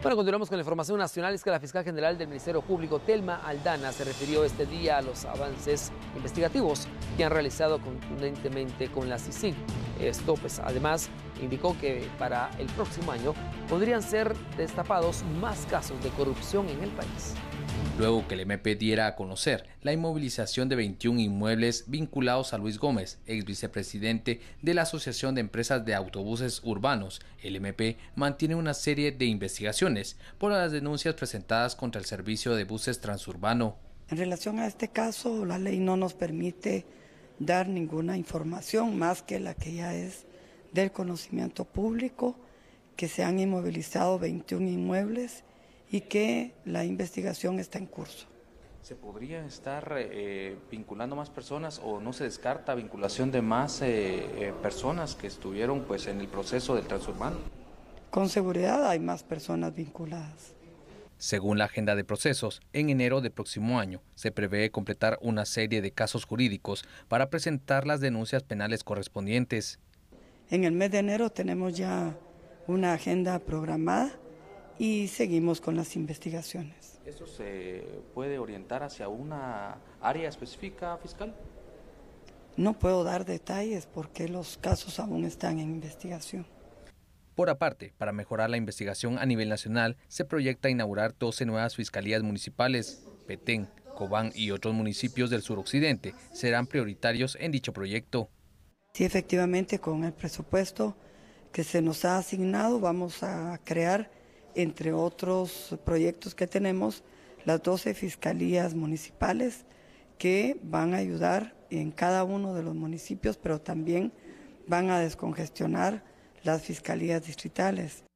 Bueno, continuamos con la información nacional. Es que la fiscal general del Ministerio Público, Telma Aldana, se refirió este día a los avances investigativos que han realizado contundentemente con la CICIG. Esto, pues, además, indicó que para el próximo año podrían ser destapados más casos de corrupción en el país luego que el MP diera a conocer la inmovilización de 21 inmuebles vinculados a Luis Gómez, ex vicepresidente de la Asociación de Empresas de Autobuses Urbanos. El MP mantiene una serie de investigaciones por las denuncias presentadas contra el servicio de buses transurbano. En relación a este caso, la ley no nos permite dar ninguna información más que la que ya es del conocimiento público, que se han inmovilizado 21 inmuebles y que la investigación está en curso. ¿Se podrían estar eh, vinculando más personas o no se descarta vinculación de más eh, eh, personas que estuvieron pues, en el proceso del transhumano? Con seguridad hay más personas vinculadas. Según la agenda de procesos, en enero del próximo año se prevé completar una serie de casos jurídicos para presentar las denuncias penales correspondientes. En el mes de enero tenemos ya una agenda programada y seguimos con las investigaciones. ¿Eso se puede orientar hacia una área específica fiscal? No puedo dar detalles porque los casos aún están en investigación. Por aparte, para mejorar la investigación a nivel nacional, se proyecta inaugurar 12 nuevas fiscalías municipales. Petén, Cobán y otros municipios del suroccidente serán prioritarios en dicho proyecto. Sí, efectivamente, con el presupuesto que se nos ha asignado vamos a crear entre otros proyectos que tenemos, las 12 fiscalías municipales que van a ayudar en cada uno de los municipios, pero también van a descongestionar las fiscalías distritales.